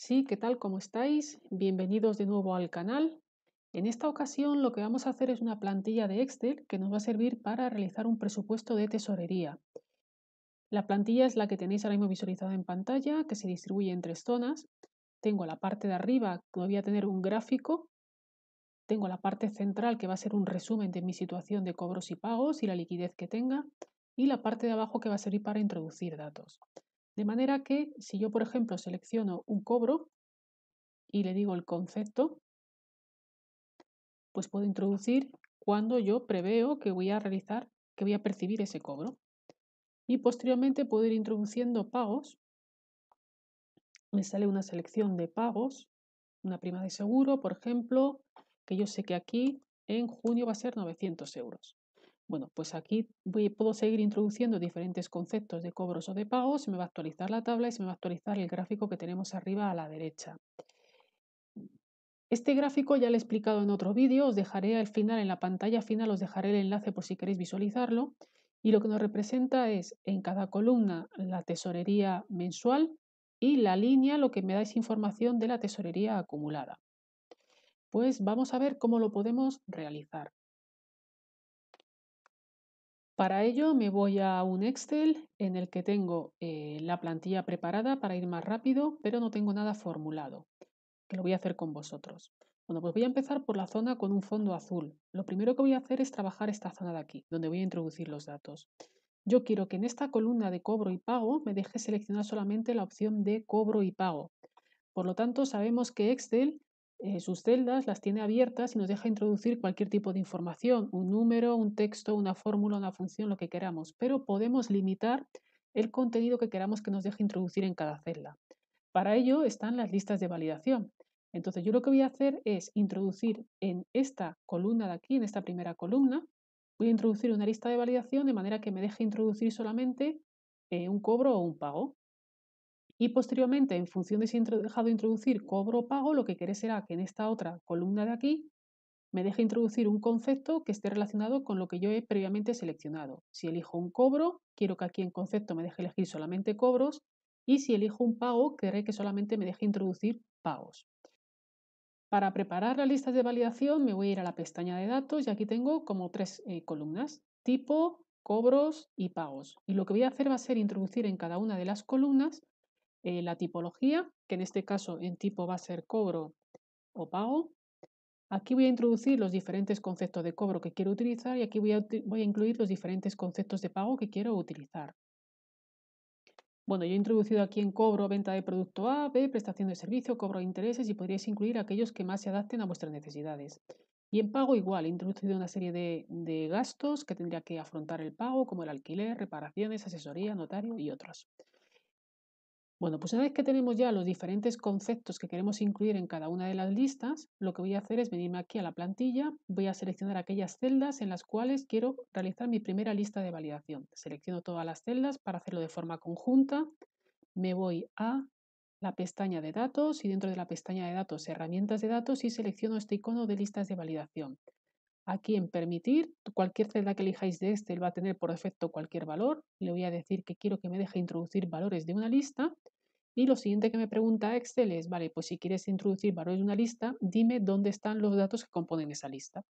Sí, ¿qué tal? ¿Cómo estáis? Bienvenidos de nuevo al canal. En esta ocasión lo que vamos a hacer es una plantilla de Excel que nos va a servir para realizar un presupuesto de tesorería. La plantilla es la que tenéis ahora mismo visualizada en pantalla, que se distribuye en tres zonas. Tengo la parte de arriba, que voy a tener un gráfico. Tengo la parte central, que va a ser un resumen de mi situación de cobros y pagos y la liquidez que tenga. Y la parte de abajo, que va a servir para introducir datos. De manera que si yo, por ejemplo, selecciono un cobro y le digo el concepto, pues puedo introducir cuando yo preveo que voy a realizar, que voy a percibir ese cobro. Y posteriormente puedo ir introduciendo pagos. Me sale una selección de pagos, una prima de seguro, por ejemplo, que yo sé que aquí en junio va a ser 900 euros. Bueno, pues aquí puedo seguir introduciendo diferentes conceptos de cobros o de pagos, se me va a actualizar la tabla y se me va a actualizar el gráfico que tenemos arriba a la derecha. Este gráfico ya lo he explicado en otro vídeo, os dejaré al final, en la pantalla final, os dejaré el enlace por si queréis visualizarlo. Y lo que nos representa es en cada columna la tesorería mensual y la línea lo que me da es información de la tesorería acumulada. Pues vamos a ver cómo lo podemos realizar. Para ello me voy a un Excel en el que tengo eh, la plantilla preparada para ir más rápido, pero no tengo nada formulado, que lo voy a hacer con vosotros. Bueno, pues voy a empezar por la zona con un fondo azul. Lo primero que voy a hacer es trabajar esta zona de aquí, donde voy a introducir los datos. Yo quiero que en esta columna de cobro y pago me deje seleccionar solamente la opción de cobro y pago. Por lo tanto, sabemos que Excel eh, sus celdas las tiene abiertas y nos deja introducir cualquier tipo de información, un número, un texto, una fórmula, una función, lo que queramos, pero podemos limitar el contenido que queramos que nos deje introducir en cada celda. Para ello están las listas de validación. Entonces yo lo que voy a hacer es introducir en esta columna de aquí, en esta primera columna, voy a introducir una lista de validación de manera que me deje introducir solamente eh, un cobro o un pago y posteriormente, en función de si he dejado introducir cobro o pago, lo que querré será que en esta otra columna de aquí me deje introducir un concepto que esté relacionado con lo que yo he previamente seleccionado. Si elijo un cobro, quiero que aquí en concepto me deje elegir solamente cobros y si elijo un pago, querré que solamente me deje introducir pagos. Para preparar las listas de validación me voy a ir a la pestaña de datos y aquí tengo como tres eh, columnas, tipo, cobros y pagos. Y lo que voy a hacer va a ser introducir en cada una de las columnas eh, la tipología, que en este caso en tipo va a ser cobro o pago. Aquí voy a introducir los diferentes conceptos de cobro que quiero utilizar y aquí voy a, incluir los diferentes conceptos de pago que quiero utilizar. Bueno, yo he introducido aquí en cobro venta de producto A, B, prestación de servicio, cobro de intereses y podríais incluir aquellos que más se adapten a vuestras necesidades. Y en pago igual, he introducido una serie de gastos que tendría que afrontar el pago, como el alquiler, reparaciones, asesoría, notario y otros. Bueno, pues una vez que tenemos ya los diferentes conceptos que queremos incluir en cada una de las listas, lo que voy a hacer es venirme aquí a la plantilla, voy a seleccionar aquellas celdas en las cuales quiero realizar mi primera lista de validación. Selecciono todas las celdas para hacerlo de forma conjunta, me voy a la pestaña de datos y dentro de la pestaña de datos herramientas de datos y selecciono este icono de listas de validación aquí en permitir, cualquier celda que elijáis de este va a tener por defecto cualquier valor, le voy a decir que quiero que me deje introducir valores de una lista, y lo siguiente que me pregunta Excel es, vale, pues si quieres introducir valores de una lista, dime dónde están los datos que componen esa lista.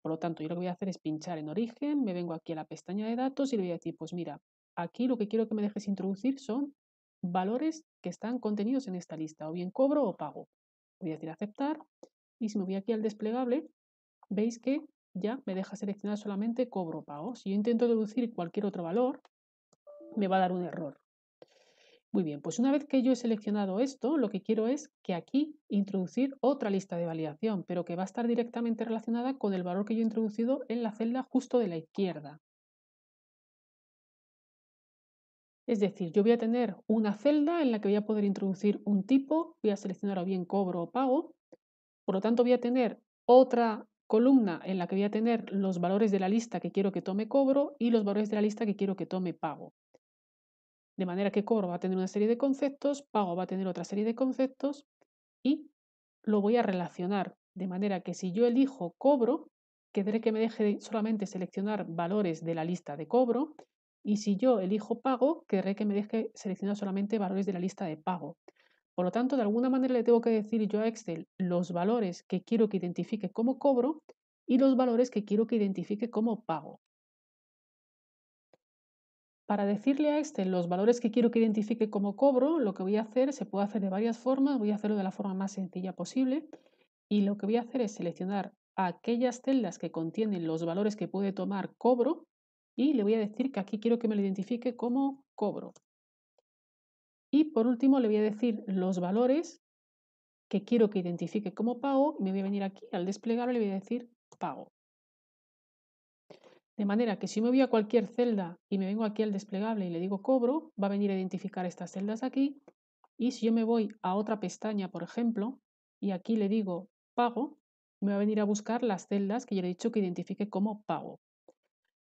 Por lo tanto, yo lo que voy a hacer es pinchar en origen, me vengo aquí a la pestaña de datos y le voy a decir, pues mira, aquí lo que quiero que me dejes introducir son valores que están contenidos en esta lista, o bien cobro o pago. Voy a decir aceptar y si me voy aquí al desplegable, veis que ya me deja seleccionar solamente cobro pago. Si yo intento deducir cualquier otro valor, me va a dar un error. Muy bien, pues una vez que yo he seleccionado esto, lo que quiero es que aquí introducir otra lista de validación, pero que va a estar directamente relacionada con el valor que yo he introducido en la celda justo de la izquierda. Es decir, yo voy a tener una celda en la que voy a poder introducir un tipo, voy a seleccionar o bien cobro o pago, por lo tanto voy a tener otra columna en la que voy a tener los valores de la lista que quiero que tome cobro y los valores de la lista que quiero que tome pago. De manera que cobro va a tener una serie de conceptos, pago va a tener otra serie de conceptos y lo voy a relacionar. De manera que si yo elijo cobro, quedaré que me deje solamente seleccionar valores de la lista de cobro y si yo elijo pago, querré que me deje seleccionar solamente valores de la lista de pago. Por lo tanto, de alguna manera le tengo que decir yo a Excel los valores que quiero que identifique como cobro y los valores que quiero que identifique como pago. Para decirle a Excel los valores que quiero que identifique como cobro, lo que voy a hacer se puede hacer de varias formas, voy a hacerlo de la forma más sencilla posible y lo que voy a hacer es seleccionar aquellas celdas que contienen los valores que puede tomar cobro y le voy a decir que aquí quiero que me lo identifique como cobro. Y por último le voy a decir los valores que quiero que identifique como pago. Me voy a venir aquí al desplegable y le voy a decir pago. De manera que si me voy a cualquier celda y me vengo aquí al desplegable y le digo cobro, va a venir a identificar estas celdas aquí. Y si yo me voy a otra pestaña, por ejemplo, y aquí le digo pago, me va a venir a buscar las celdas que yo le he dicho que identifique como pago.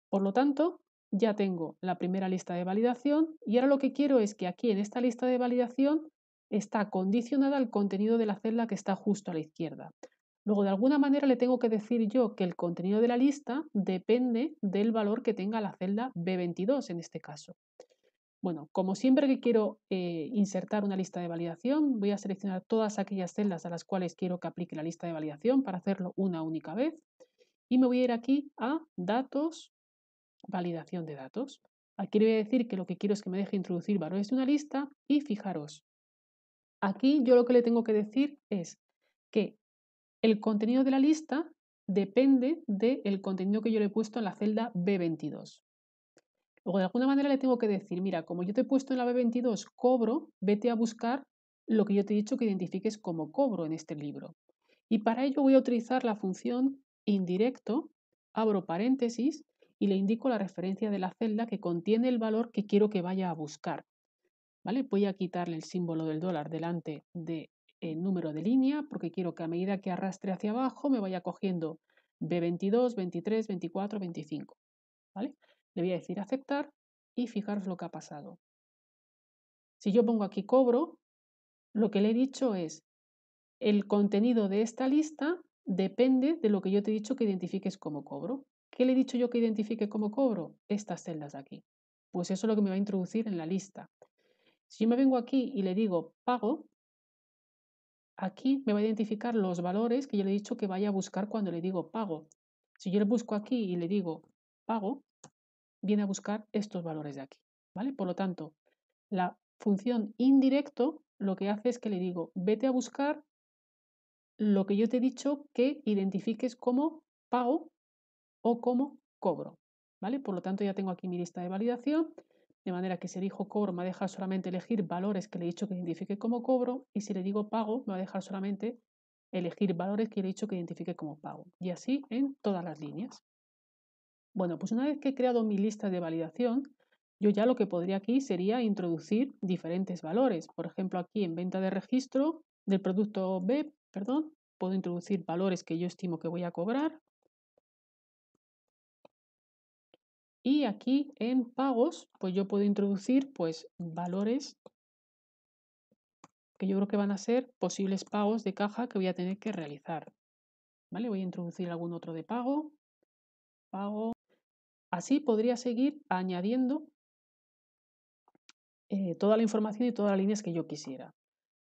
Por lo tanto, ya tengo la primera lista de validación y ahora lo que quiero es que aquí en esta lista de validación está condicionada al contenido de la celda que está justo a la izquierda. Luego, de alguna manera, le tengo que decir yo que el contenido de la lista depende del valor que tenga la celda B22 en este caso. Bueno, como siempre que quiero eh, insertar una lista de validación, voy a seleccionar todas aquellas celdas a las cuales quiero que aplique la lista de validación para hacerlo una única vez. Y me voy a ir aquí a Datos, validación de datos. Aquí le voy a decir que lo que quiero es que me deje introducir valores de una lista y fijaros, aquí yo lo que le tengo que decir es que el contenido de la lista depende del contenido que yo le he puesto en la celda B22. Luego, de alguna manera le tengo que decir, mira, como yo te he puesto en la B22 cobro, vete a buscar lo que yo te he dicho que identifiques como cobro en este libro. Y para ello voy a utilizar la función indirecto, abro paréntesis, y le indico la referencia de la celda que contiene el valor que quiero que vaya a buscar. ¿Vale? Voy a quitarle el símbolo del dólar delante del eh, número de línea porque quiero que a medida que arrastre hacia abajo me vaya cogiendo B22, 23, 24, 25. ¿Vale? Le voy a decir aceptar y fijaros lo que ha pasado. Si yo pongo aquí cobro, lo que le he dicho es el contenido de esta lista depende de lo que yo te he dicho que identifiques como cobro. ¿Qué le he dicho yo que identifique como cobro? Estas celdas de aquí. Pues eso es lo que me va a introducir en la lista. Si yo me vengo aquí y le digo pago, aquí me va a identificar los valores que yo le he dicho que vaya a buscar cuando le digo pago. Si yo le busco aquí y le digo pago, viene a buscar estos valores de aquí. ¿vale? Por lo tanto, la función indirecto lo que hace es que le digo, vete a buscar lo que yo te he dicho que identifiques como pago o como cobro. ¿Vale? Por lo tanto, ya tengo aquí mi lista de validación, de manera que si elijo cobro me va a dejar solamente elegir valores que le he dicho que identifique como cobro y si le digo pago me va a dejar solamente elegir valores que le he dicho que identifique como pago. Y así en todas las líneas. Bueno, pues una vez que he creado mi lista de validación, yo ya lo que podría aquí sería introducir diferentes valores. Por ejemplo, aquí en venta de registro del producto B, perdón, puedo introducir valores que yo estimo que voy a cobrar, Y aquí en pagos, pues yo puedo introducir pues valores que yo creo que van a ser posibles pagos de caja que voy a tener que realizar. ¿Vale? Voy a introducir algún otro de pago. Pago. Así podría seguir añadiendo eh, toda la información y todas las líneas que yo quisiera.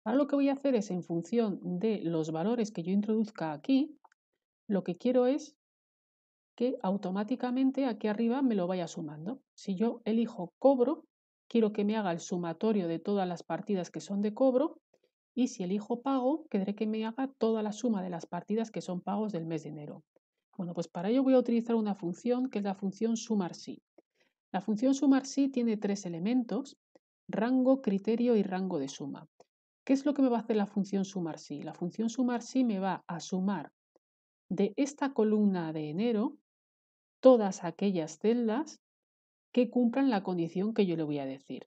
Ahora lo que voy a hacer es, en función de los valores que yo introduzca aquí, lo que quiero es que automáticamente aquí arriba me lo vaya sumando. Si yo elijo cobro, quiero que me haga el sumatorio de todas las partidas que son de cobro y si elijo pago, querré que me haga toda la suma de las partidas que son pagos del mes de enero. Bueno, pues para ello voy a utilizar una función que es la función sumar sí. La función sumar sí tiene tres elementos, rango, criterio y rango de suma. ¿Qué es lo que me va a hacer la función sumar sí? La función sumar sí me va a sumar de esta columna de enero todas aquellas celdas que cumplan la condición que yo le voy a decir.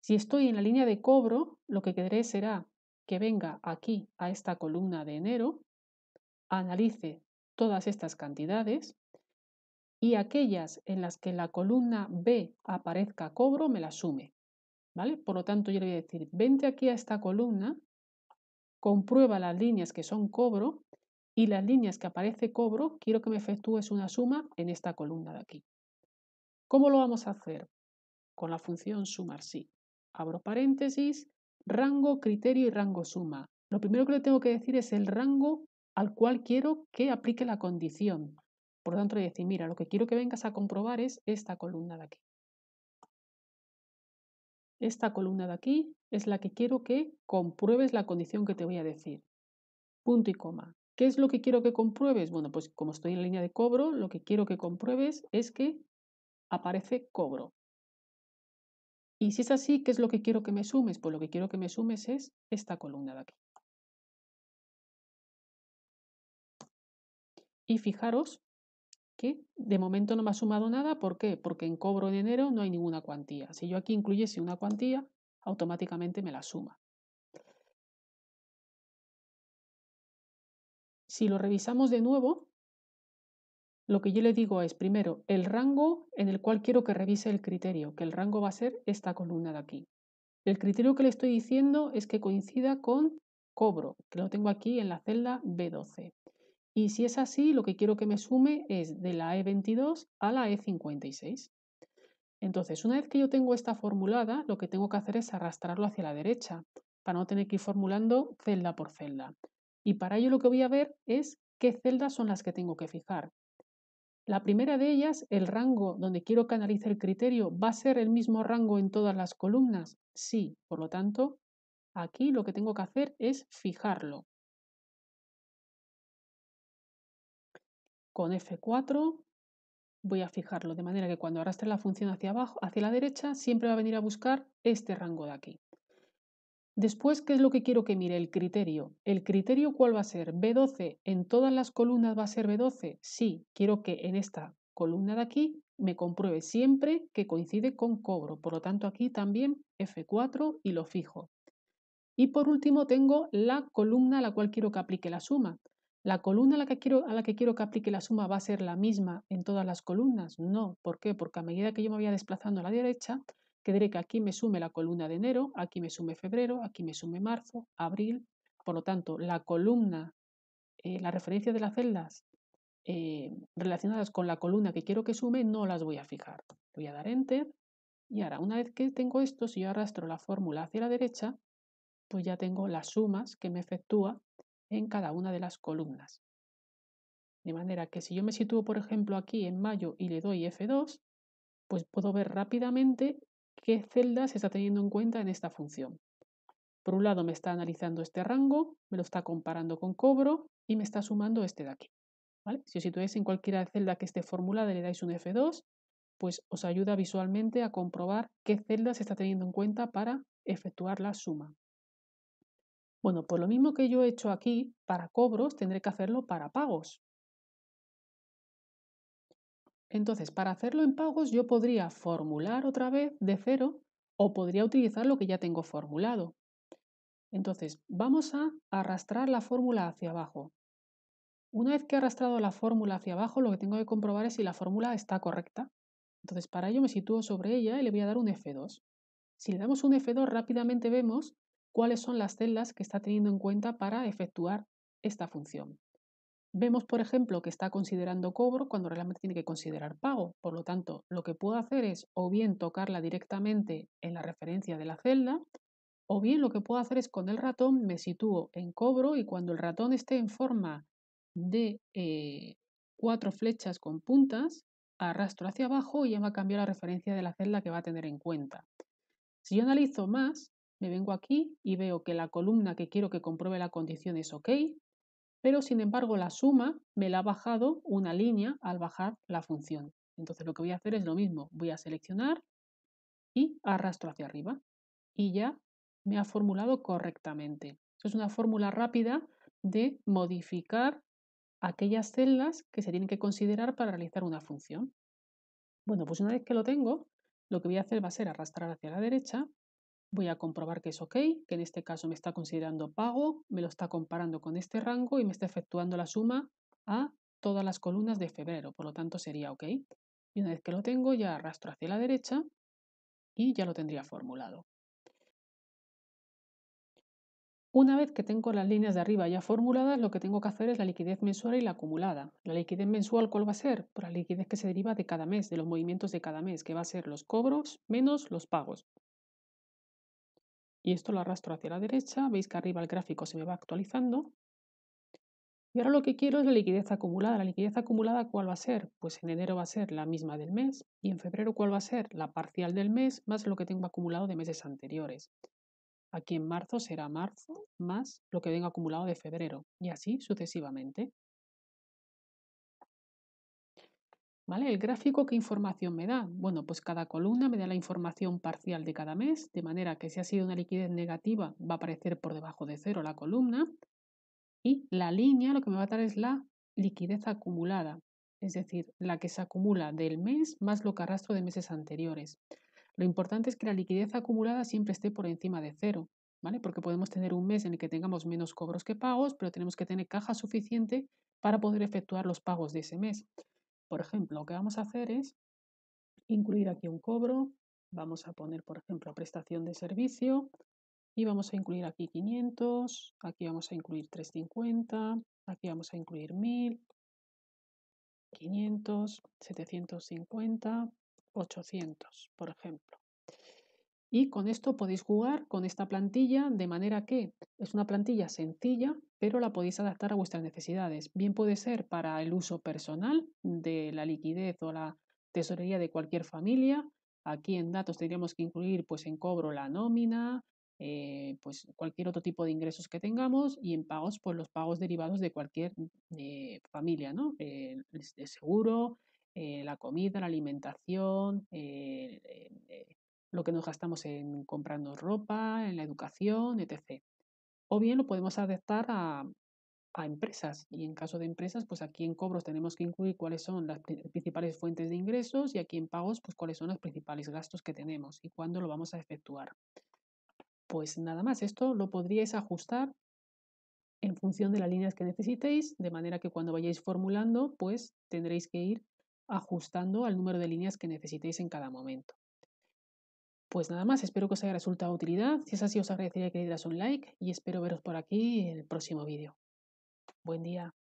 Si estoy en la línea de cobro, lo que querré será que venga aquí a esta columna de enero, analice todas estas cantidades y aquellas en las que la columna B aparezca cobro me las sume. ¿vale? Por lo tanto, yo le voy a decir, vente aquí a esta columna, comprueba las líneas que son cobro y las líneas que aparece cobro, quiero que me efectúes una suma en esta columna de aquí. ¿Cómo lo vamos a hacer? Con la función sumar sí. Abro paréntesis, rango, criterio y rango suma. Lo primero que le tengo que decir es el rango al cual quiero que aplique la condición. Por lo tanto, le decir, mira, lo que quiero que vengas a comprobar es esta columna de aquí. Esta columna de aquí es la que quiero que compruebes la condición que te voy a decir. Punto y coma. ¿Qué es lo que quiero que compruebes? Bueno, pues como estoy en línea de cobro, lo que quiero que compruebes es que aparece cobro. Y si es así, ¿qué es lo que quiero que me sumes? Pues lo que quiero que me sumes es esta columna de aquí. Y fijaros que de momento no me ha sumado nada. ¿Por qué? Porque en cobro de enero no hay ninguna cuantía. Si yo aquí incluyese una cuantía, automáticamente me la suma. Si lo revisamos de nuevo, lo que yo le digo es, primero, el rango en el cual quiero que revise el criterio, que el rango va a ser esta columna de aquí. El criterio que le estoy diciendo es que coincida con cobro, que lo tengo aquí en la celda B12. Y si es así, lo que quiero que me sume es de la E22 a la E56. Entonces, una vez que yo tengo esta formulada, lo que tengo que hacer es arrastrarlo hacia la derecha, para no tener que ir formulando celda por celda. Y para ello lo que voy a ver es qué celdas son las que tengo que fijar. La primera de ellas, el rango donde quiero que analice el criterio, ¿va a ser el mismo rango en todas las columnas? Sí, por lo tanto, aquí lo que tengo que hacer es fijarlo. Con F4 voy a fijarlo de manera que cuando arrastre la función hacia abajo, hacia la derecha, siempre va a venir a buscar este rango de aquí. Después, ¿qué es lo que quiero que mire? El criterio. ¿El criterio cuál va a ser? ¿B12? ¿En todas las columnas va a ser B12? Sí, quiero que en esta columna de aquí me compruebe siempre que coincide con cobro. Por lo tanto, aquí también F4 y lo fijo. Y por último tengo la columna a la cual quiero que aplique la suma. ¿La columna a la, que quiero, a la que quiero que aplique la suma va a ser la misma en todas las columnas? No. ¿Por qué? Porque a medida que yo me voy desplazando a la derecha, diré que aquí me sume la columna de enero, aquí me sume febrero, aquí me sume marzo, abril. Por lo tanto, la columna, eh, la referencia de las celdas eh, relacionadas con la columna que quiero que sume no las voy a fijar. Voy a dar Enter y ahora una vez que tengo esto, si yo arrastro la fórmula hacia la derecha, pues ya tengo las sumas que me efectúa en cada una de las columnas. De manera que si yo me sitúo, por ejemplo, aquí en mayo y le doy F2, pues puedo ver rápidamente qué celda se está teniendo en cuenta en esta función. Por un lado me está analizando este rango, me lo está comparando con cobro y me está sumando este de aquí. Si os situáis en cualquiera de celda que esté formulada y le dais un F2, pues os ayuda visualmente a comprobar qué celda se está teniendo en cuenta para efectuar la suma. Bueno, por pues lo mismo que yo he hecho aquí para cobros, tendré que hacerlo para pagos. Entonces, para hacerlo en pagos, yo podría formular otra vez de cero o podría utilizar lo que ya tengo formulado. Entonces, vamos a arrastrar la fórmula hacia abajo. Una vez que he arrastrado la fórmula hacia abajo, lo que tengo que comprobar es si la fórmula está correcta. Entonces, para ello me sitúo sobre ella y le voy a dar un F2. Si le damos un F2, rápidamente vemos cuáles son las celdas que está teniendo en cuenta para efectuar esta función. Vemos, por ejemplo, que está considerando cobro cuando realmente tiene que considerar pago. Por lo tanto, lo que puedo hacer es o bien tocarla directamente en la referencia de la celda, o bien lo que puedo hacer es con el ratón me sitúo en cobro y cuando el ratón esté en forma de eh, cuatro flechas con puntas, arrastro hacia abajo y ya me ha cambiado la referencia de la celda que va a tener en cuenta. Si yo analizo más, me vengo aquí y veo que la columna que quiero que compruebe la condición es OK, pero sin embargo la suma me la ha bajado una línea al bajar la función. Entonces lo que voy a hacer es lo mismo, voy a seleccionar y arrastro hacia arriba y ya me ha formulado correctamente. es una fórmula rápida de modificar aquellas celdas que se tienen que considerar para realizar una función. Bueno, pues una vez que lo tengo, lo que voy a hacer va a ser arrastrar hacia la derecha Voy a comprobar que es OK, que en este caso me está considerando pago, me lo está comparando con este rango y me está efectuando la suma a todas las columnas de febrero, por lo tanto sería OK. Y una vez que lo tengo ya arrastro hacia la derecha y ya lo tendría formulado. Una vez que tengo las líneas de arriba ya formuladas, lo que tengo que hacer es la liquidez mensual y la acumulada. La liquidez mensual, ¿cuál va a ser? Por pues la liquidez que se deriva de cada mes, de los movimientos de cada mes, que va a ser los cobros menos los pagos y esto lo arrastro hacia la derecha, veis que arriba el gráfico se me va actualizando. Y ahora lo que quiero es la liquidez acumulada. ¿La liquidez acumulada cuál va a ser? Pues en enero va a ser la misma del mes y en febrero cuál va a ser la parcial del mes más lo que tengo acumulado de meses anteriores. Aquí en marzo será marzo más lo que tengo acumulado de febrero y así sucesivamente. ¿Vale? ¿El gráfico qué información me da? Bueno, pues cada columna me da la información parcial de cada mes, de manera que si ha sido una liquidez negativa va a aparecer por debajo de cero la columna. Y la línea lo que me va a dar es la liquidez acumulada, es decir, la que se acumula del mes más lo que arrastro de meses anteriores. Lo importante es que la liquidez acumulada siempre esté por encima de cero, ¿vale? Porque podemos tener un mes en el que tengamos menos cobros que pagos, pero tenemos que tener caja suficiente para poder efectuar los pagos de ese mes. Por ejemplo, lo que vamos a hacer es incluir aquí un cobro, vamos a poner, por ejemplo, prestación de servicio y vamos a incluir aquí 500, aquí vamos a incluir 350, aquí vamos a incluir 1000, 500, 750, 800, por ejemplo. Y con esto podéis jugar con esta plantilla de manera que es una plantilla sencilla, pero la podéis adaptar a vuestras necesidades. Bien puede ser para el uso personal de la liquidez o la tesorería de cualquier familia. Aquí en datos tendríamos que incluir pues en cobro la nómina, eh, pues cualquier otro tipo de ingresos que tengamos y en pagos pues los pagos derivados de cualquier eh, familia, ¿no? Eh, el seguro, la comida, la alimentación, lo que nos gastamos en comprando ropa, en la educación, etc. O bien lo podemos adaptar a, a empresas y en caso de empresas, pues aquí en cobros tenemos que incluir cuáles son las principales fuentes de ingresos y aquí en pagos, pues cuáles son los principales gastos que tenemos y cuándo lo vamos a efectuar. Pues nada más, esto lo podríais ajustar en función de las líneas que necesitéis, de manera que cuando vayáis formulando, pues tendréis que ir ajustando al número de líneas que necesitéis en cada momento. Pues nada más, espero que os haya resultado utilidad. Si es así, os agradecería que le dieras un like y espero veros por aquí en el próximo vídeo. Buen día.